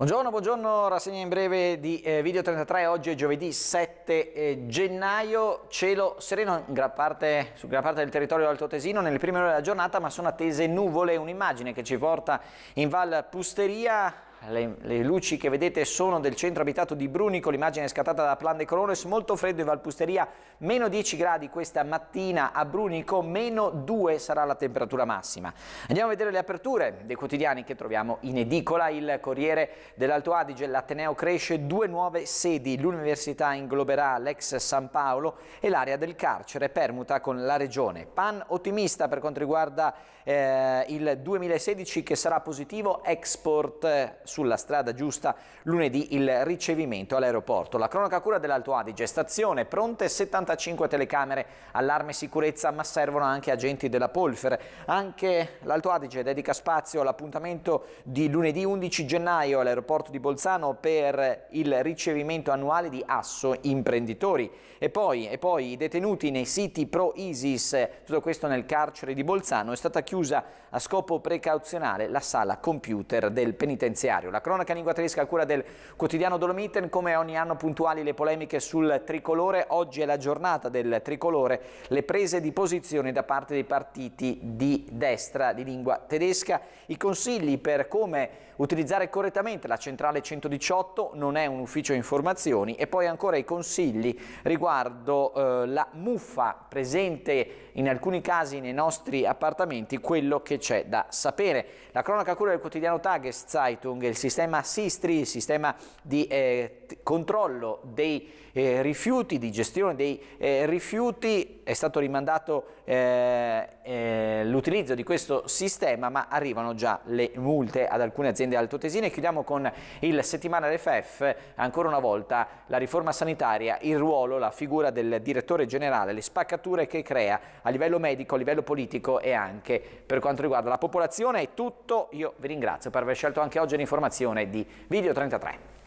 Buongiorno, buongiorno, rassegna in breve di eh, Video 33, oggi è giovedì 7 eh, gennaio, cielo sereno in gran parte, su gran parte del territorio altoatesino nelle prime ore della giornata ma sono attese nuvole, un'immagine che ci porta in Val Pusteria le, le, luci che vedete sono del centro abitato di Brunico, l'immagine è scattata da Plan de Corones, molto freddo in Valpusteria, meno 10 gradi questa mattina a Brunico, meno 2 sarà la temperatura massima. Andiamo a vedere le aperture dei quotidiani che troviamo in edicola, il Corriere dell'Alto Adige, l'Ateneo cresce due nuove sedi, l'Università ingloberà l'ex San Paolo e l'area del carcere permuta con la Regione. Pan ottimista per quanto riguarda eh, il 2016 che sarà positivo, export eh, sulla strada giusta lunedì il ricevimento all'aeroporto. La cronaca cura dell'Alto Adige, stazione, pronte 75 telecamere, allarme sicurezza ma servono anche agenti della Polfer. Anche l'Alto Adige dedica spazio all'appuntamento di lunedì 11 gennaio all'aeroporto di Bolzano per il ricevimento annuale di Asso Imprenditori. E poi, e poi i detenuti nei siti pro-ISIS, tutto questo nel carcere di Bolzano, è stata chiusa a scopo precauzionale la sala computer del penitenziario straordinario. La cronaca in lingua tedesca a cura del quotidiano Dolomiten, come ogni anno puntuali le polemiche sul tricolore, oggi è la giornata del tricolore, le prese di posizione da parte dei partiti di destra di lingua tedesca, i consigli per come utilizzare correttamente la centrale 118, non è un ufficio informazioni, e poi ancora i consigli riguardo eh, la muffa presente in alcuni casi nei nostri appartamenti, quello che c'è da sapere. La cronaca a cura del quotidiano Tageszeitung che il sistema SISTRI, il sistema di eh, controllo dei eh, rifiuti, di gestione dei eh, rifiuti, è stato rimandato eh, eh, l'utilizzo di questo sistema, ma arrivano già le multe ad alcune aziende altotesine. Chiudiamo con il settimanale FF, ancora una volta la riforma sanitaria, il ruolo, la figura del direttore generale, le spaccature che crea a livello medico, a livello politico e anche per quanto riguarda la popolazione. È tutto, io vi ringrazio per aver scelto anche oggi l'informazione informazione di Video 33.